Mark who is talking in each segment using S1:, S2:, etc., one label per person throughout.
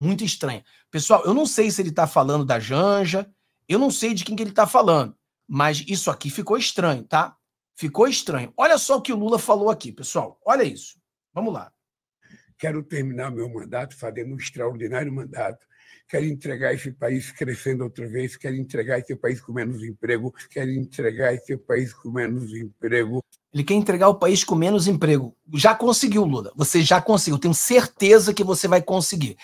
S1: muito estranha. Pessoal, eu não sei se ele está falando da Janja, eu não sei de quem que ele está falando, mas isso aqui ficou estranho, tá? Ficou estranho. Olha só o que o Lula falou aqui,
S2: pessoal. Olha isso. Vamos lá. Quero terminar meu mandato fazendo um extraordinário mandato. Quero entregar esse país crescendo outra vez. Quero entregar esse país com menos emprego. Quero entregar esse país com menos emprego. Ele quer entregar o país com menos
S1: emprego. Já conseguiu, Lula. Você já conseguiu. Tenho certeza que você vai conseguir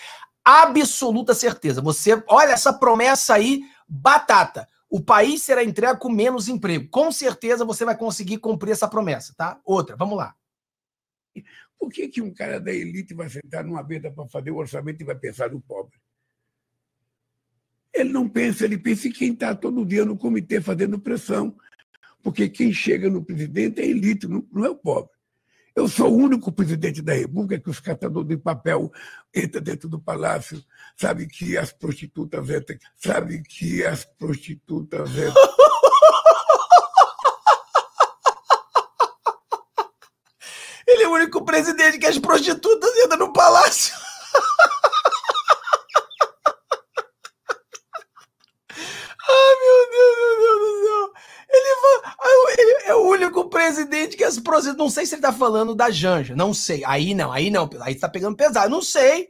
S1: absoluta certeza. Você, olha essa promessa aí, batata. O país será entregue com menos emprego. Com certeza você vai conseguir cumprir essa promessa, tá? Outra, vamos lá.
S2: Por que, que um cara da elite vai sentar numa mesa para fazer o orçamento e vai pensar no pobre? Ele não pensa, ele pensa em quem está todo dia no comitê fazendo pressão. Porque quem chega no presidente é a elite, não, não é o pobre. Eu sou o único presidente da República que os catadores de papel entram dentro do palácio, sabe que as prostitutas entram, sabe que as prostitutas entram.
S1: Ele é o único presidente que as prostitutas entram no palácio. as Não sei se ele tá falando da Janja. Não sei. Aí não, aí não. Aí tá pegando pesado. Não sei.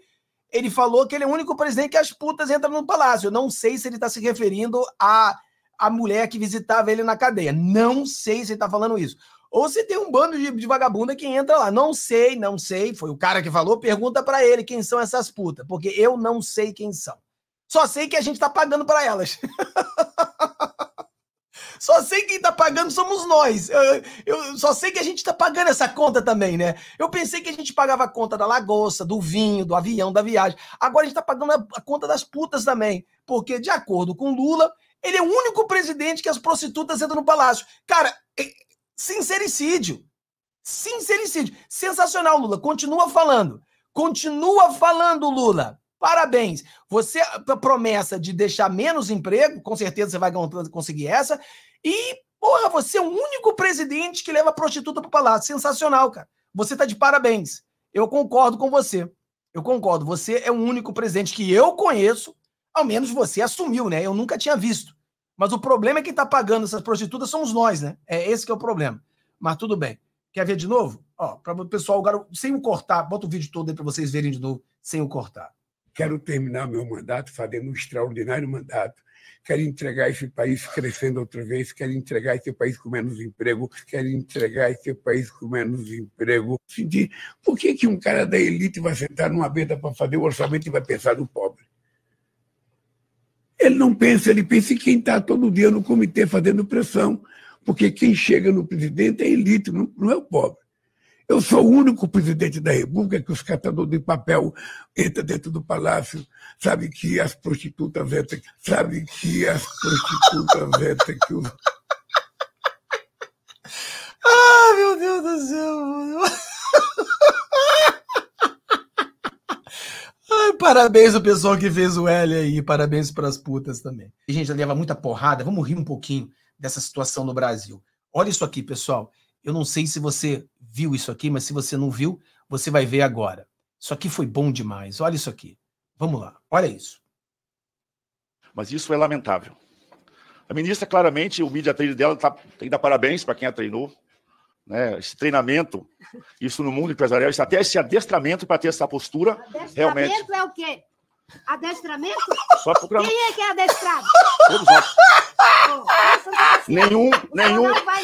S1: Ele falou que ele é o único presidente que as putas entram no palácio. Eu não sei se ele tá se referindo à à mulher que visitava ele na cadeia. Não sei se ele tá falando isso. Ou se tem um bando de, de vagabunda que entra lá. Não sei, não sei. Foi o cara que falou. Pergunta para ele quem são essas putas, porque eu não sei quem são. Só sei que a gente tá pagando para elas. Só sei que quem tá pagando somos nós. Eu, eu, só sei que a gente tá pagando essa conta também, né? Eu pensei que a gente pagava a conta da lagosta, do vinho, do avião, da viagem. Agora a gente tá pagando a, a conta das putas também. Porque, de acordo com Lula, ele é o único presidente que as prostitutas entram no palácio. Cara, é, sincericídio. Sincericídio. Sensacional, Lula. Continua falando. Continua falando, Lula. Parabéns. Você a ah, promessa de deixar menos emprego, com certeza você vai conseguir essa. E, porra, você é o único presidente que leva prostituta para o palácio. Sensacional, cara. Você tá de parabéns. Eu concordo com você. Eu concordo. Você é o único presidente que eu conheço, ao menos você assumiu, né? Eu nunca tinha visto. Mas o problema é que está pagando essas prostitutas somos nós, né? É esse que é o problema. Mas tudo bem. Quer ver de novo?
S2: Ó, para o pessoal agora, sem o cortar, bota o vídeo todo aí para vocês verem de novo, sem o cortar. Quero terminar meu mandato fazendo um extraordinário mandato. Quero entregar esse país crescendo outra vez, quero entregar esse país com menos emprego, quero entregar esse país com menos emprego. por que, que um cara da elite vai sentar numa mesa para fazer o orçamento e vai pensar no pobre? Ele não pensa, ele pensa em quem está todo dia no comitê fazendo pressão, porque quem chega no presidente é a elite, não é o pobre. Eu sou o único presidente da República que os catadores de papel entram dentro do palácio, sabe que as prostitutas entram, sabe que as prostitutas entram, que os...
S1: Ah, meu Deus do céu! Ai, parabéns ao pessoal que fez o L aí, parabéns para as putas também. A gente leva muita porrada, vamos rir um pouquinho dessa situação no Brasil. Olha isso aqui, pessoal. Eu não sei se você viu isso aqui, mas se você não viu, você vai ver agora. Isso aqui foi bom demais. Olha isso aqui. Vamos
S3: lá. Olha isso. Mas isso é lamentável. A ministra, claramente, o media treino dela tá, tem que dar parabéns para quem a treinou. Né? Esse treinamento, isso no mundo empresarial, isso até esse adestramento para ter essa postura. Adestramento realmente.
S2: é o quê? Adestramento? Só procurar... Quem é que é adestrado? Todos nós. É
S1: nenhum, nenhum. Não vai...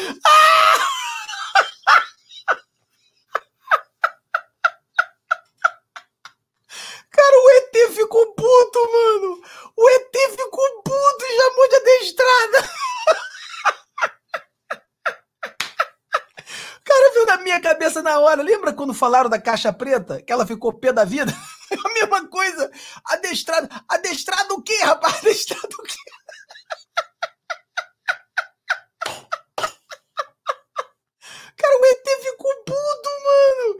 S1: quando falaram da caixa preta, que ela ficou pé da vida? a mesma coisa. Adestrado. Adestrado o quê, rapaz? Adestrado o quê? Cara, o ET ficou puto,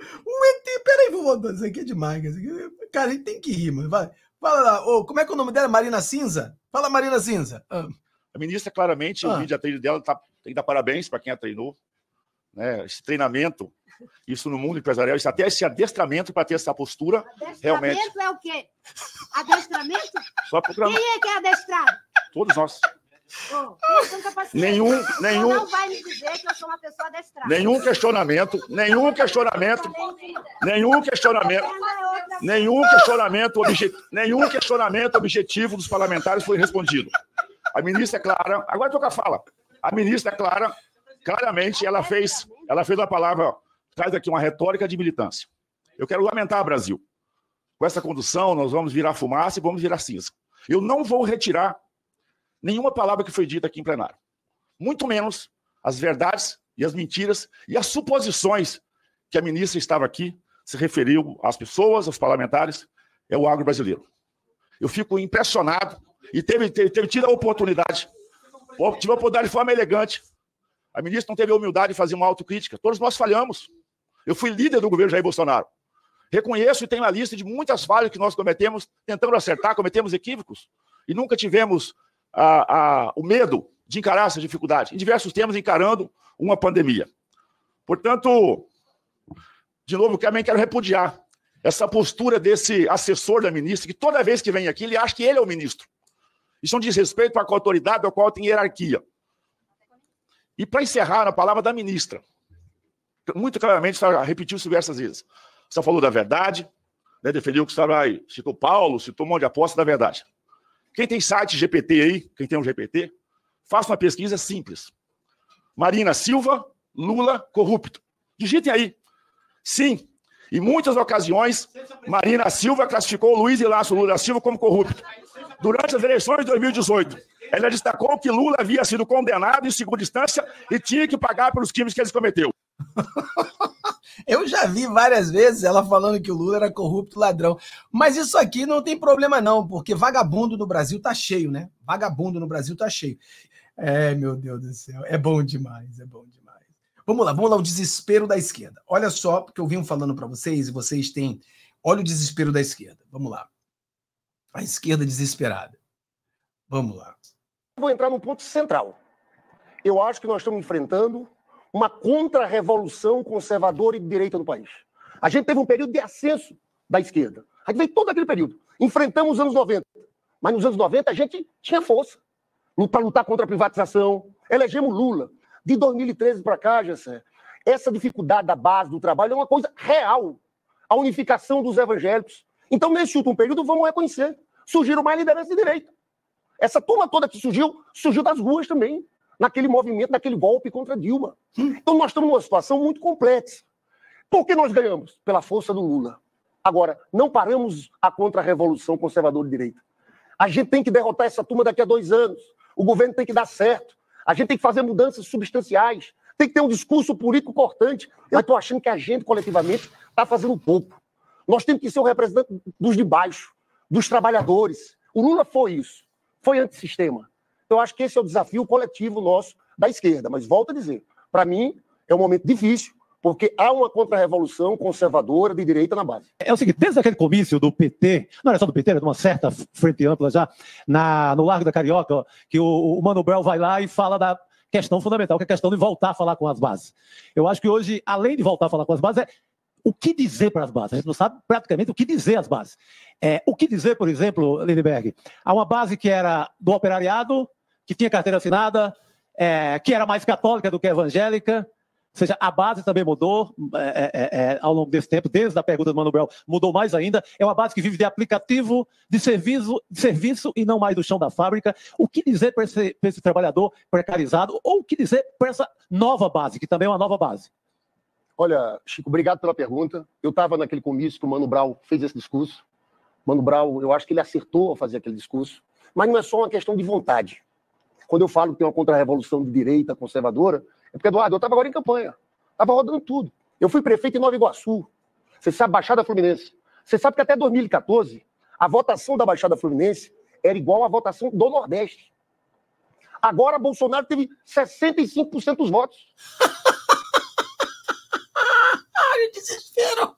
S1: mano. O ET, peraí, vou voltar. Isso aqui é demais. Isso é- Cara, a gente tem que rir, mano. Vai. Fala lá, oh, como é que é o nome dela? Marina Cinza? Fala, Marina Cinza.
S3: Ah. A ministra, claramente, ah. o vídeo da treino dela tá... tem que dar parabéns para quem a treinou né, esse treinamento, isso no mundo empresarial, isso até esse adestramento para ter essa postura,
S2: adestramento realmente. Adestramento é o quê? Adestramento?
S3: Só Quem é
S2: que é adestrado? Todos nós. Oh,
S3: nenhum, nenhum. Não
S2: vai me dizer que eu sou uma pessoa adestrada. Nenhum
S3: questionamento, nenhum questionamento, nenhum questionamento, é nenhum questionamento, obje, nenhum questionamento objetivo dos parlamentares foi respondido. A ministra é Clara, agora toca a fala. A ministra é Clara Claramente, ela fez, ela fez uma palavra, ó, traz aqui uma retórica de militância. Eu quero lamentar, Brasil. Com essa condução, nós vamos virar fumaça e vamos virar cinza. Eu não vou retirar nenhuma palavra que foi dita aqui em plenário. Muito menos as verdades e as mentiras e as suposições que a ministra estava aqui, se referiu às pessoas, aos parlamentares, é o agro brasileiro. Eu fico impressionado e teve, teve, teve tido a oportunidade, tive a oportunidade de forma elegante a ministra não teve a humildade de fazer uma autocrítica. Todos nós falhamos. Eu fui líder do governo Jair Bolsonaro. Reconheço e tenho a lista de muitas falhas que nós cometemos, tentando acertar, cometemos equívocos. E nunca tivemos a, a, o medo de encarar essa dificuldade. Em diversos temas, encarando uma pandemia. Portanto, de novo, também quero repudiar essa postura desse assessor da ministra, que toda vez que vem aqui, ele acha que ele é o ministro. Isso é um desrespeito à autoridade, da qual tem hierarquia. E para encerrar, a palavra da ministra. Muito claramente, ela repetiu-se diversas vezes. Você falou da verdade, né, defendeu que Sarai citou Paulo, citou um monte de aposta da verdade. Quem tem site GPT aí, quem tem um GPT, faça uma pesquisa simples. Marina Silva, Lula corrupto. Digitem aí. Sim, em muitas ocasiões, Marina Silva classificou Luiz Inácio Lula Silva como corrupto. Durante as eleições de 2018. Ela destacou tá, que Lula havia sido condenado em segunda instância e tinha que pagar pelos crimes que ele cometeu. Eu
S1: já vi várias vezes ela falando que o Lula era corrupto ladrão. Mas isso aqui não tem problema, não, porque vagabundo no Brasil tá cheio, né? Vagabundo no Brasil tá cheio. É, meu Deus do céu. É bom demais, é bom demais. Vamos lá, vamos lá, o desespero da esquerda. Olha só, porque eu vim falando para vocês e vocês têm. Olha o desespero da esquerda. Vamos lá. A esquerda desesperada. Vamos lá
S4: vou entrar num ponto central. Eu acho que nós estamos enfrentando uma contra-revolução conservadora e de direita no país. A gente teve um período de ascenso da esquerda. A gente veio todo aquele período. Enfrentamos os anos 90. Mas nos anos 90 a gente tinha força para lutar contra a privatização. Elegemos Lula. De 2013 para cá, Jessé, essa dificuldade da base do trabalho é uma coisa real. A unificação dos evangélicos. Então, nesse último período, vamos reconhecer. Surgiram mais lideranças de direita. Essa turma toda que surgiu, surgiu das ruas também, naquele movimento, naquele golpe contra Dilma. Então nós estamos numa situação muito complexa. Por que nós ganhamos? Pela força do Lula. Agora, não paramos a contra-revolução conservadora de direita. A gente tem que derrotar essa turma daqui a dois anos. O governo tem que dar certo. A gente tem que fazer mudanças substanciais. Tem que ter um discurso político cortante. Eu estou achando que a gente, coletivamente, está fazendo pouco. Nós temos que ser o representante dos de baixo, dos trabalhadores. O Lula foi isso foi antissistema. Então, acho que esse é o desafio coletivo nosso da esquerda. Mas volto a dizer, para mim, é um momento difícil, porque há uma contra-revolução conservadora de direita na base. É o seguinte, desde aquele comício do PT, não era só do PT, era de uma certa frente ampla já, na, no Largo da Carioca, que o, o Mano Brown vai lá e fala da questão fundamental, que é a questão de voltar a falar com as bases. Eu acho que hoje, além de voltar a falar com as bases, é o que dizer para as bases. A gente não sabe praticamente o que dizer às bases. É, o que dizer, por exemplo, Lindbergh, a uma base que era do operariado, que tinha carteira assinada, é, que era mais católica do que evangélica, ou seja, a base também mudou é, é, é, é ao longo desse tempo, desde a pergunta do Mano mudou mais ainda. É uma base que vive de aplicativo, de serviço, de serviço e não mais do chão da fábrica. O que dizer para esse, esse, trabalhador precarizado? Ou o que dizer para essa nova base, que também é uma nova base? Olha, Chico, obrigado pela pergunta. Eu estava naquele comício que o Mano Brown fez esse discurso. Mano Brown, eu acho que ele acertou ao fazer aquele discurso. Mas não é só uma questão de vontade. Quando eu falo que tem uma contra-revolução de direita conservadora, é porque, Eduardo, eu estava agora em campanha. Estava rodando tudo. Eu fui prefeito em Nova Iguaçu. Você sabe, Baixada Fluminense. Você sabe que até 2014, a votação da Baixada Fluminense era igual à votação do Nordeste. Agora, Bolsonaro teve 65% dos votos.
S1: desespero.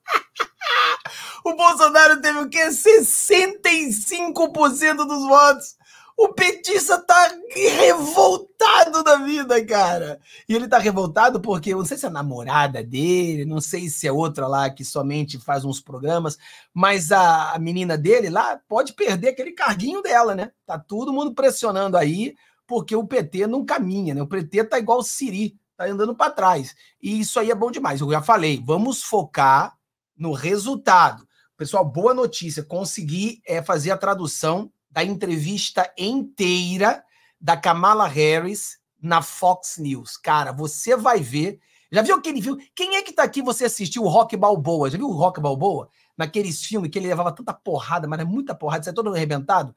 S1: O Bolsonaro teve o quê? 65% dos votos. O petista tá revoltado da vida, cara. E ele tá revoltado porque eu não sei se é a namorada dele, não sei se é outra lá que somente faz uns programas, mas a, menina dele lá pode perder aquele carguinho dela, né? Tá todo mundo pressionando aí porque o PT não caminha, né? O PT tá igual o Siri, tá andando para trás. E isso aí é bom demais. Eu já falei, vamos focar no resultado. Pessoal, boa notícia, consegui é, fazer a tradução da entrevista inteira da Kamala Harris na Fox News. Cara, você vai ver. Já viu aquele filme? Quem é que tá aqui você assistiu o Rock Balboa? Já viu o Rock Balboa? Naqueles filmes que ele levava tanta porrada, mas era muita porrada, saiu é todo arrebentado.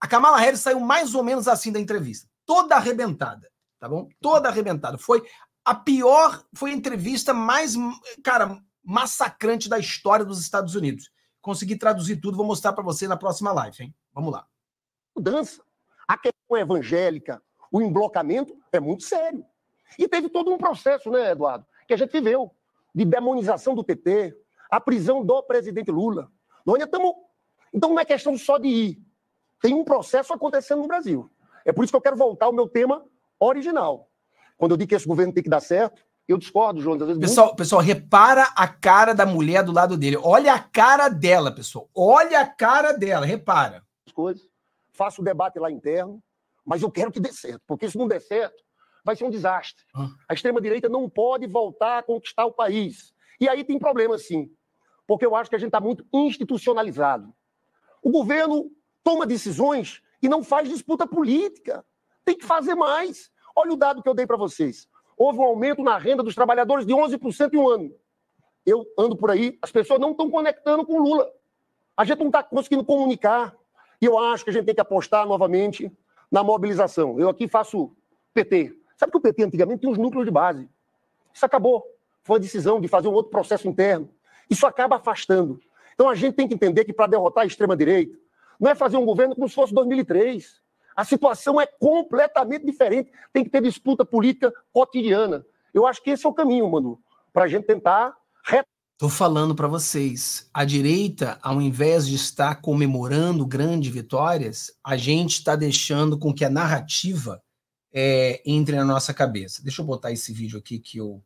S1: A Kamala Harris saiu mais ou menos assim da entrevista, toda arrebentada tá bom? Toda arrebentada. Foi a pior, foi a entrevista mais, cara, massacrante da história dos Estados Unidos. Consegui traduzir tudo, vou mostrar para você na próxima live, hein?
S4: Vamos lá. Mudança. A questão evangélica, o emblocamento é muito sério. E teve todo um processo, né, Eduardo, que a gente viveu, de demonização do PT, a prisão do presidente Lula. Nós ainda estamos. Então não é questão só de ir. Tem um processo acontecendo no Brasil. É por isso que eu quero voltar ao meu tema original. Quando eu digo que esse governo tem que dar certo, eu discordo, João. pessoal, muito... pessoal,
S1: repara a cara
S4: da mulher do lado dele. Olha a cara dela, pessoal. Olha a cara dela, repara. Coisas. Faço o debate lá interno, mas eu quero que dê certo, porque se não der certo, vai ser um desastre. Ah. A extrema-direita não pode voltar a conquistar o país. E aí tem problema, sim, porque eu acho que a gente está muito institucionalizado. O governo toma decisões e não faz disputa política. Tem que fazer mais. Olha o dado que eu dei para vocês. Houve um aumento na renda dos trabalhadores de 11% em um ano. Eu ando por aí, as pessoas não estão conectando com o Lula. A gente não está conseguindo comunicar. E eu acho que a gente tem que apostar novamente na mobilização. Eu aqui faço PT. Sabe que o PT antigamente tinha os núcleos de base. Isso acabou. Foi a decisão de fazer um outro processo interno. Isso acaba afastando. Então a gente tem que entender que para derrotar a extrema-direita, não é fazer um governo como se fosse 2003. A situação é completamente diferente. Tem que ter disputa política cotidiana. Eu acho que esse é o caminho, Manu, para a gente tentar.
S1: Estou falando para vocês. A direita, ao invés de estar comemorando grandes vitórias, a gente está deixando com que a narrativa é, entre na nossa cabeça. Deixa eu botar esse vídeo aqui que eu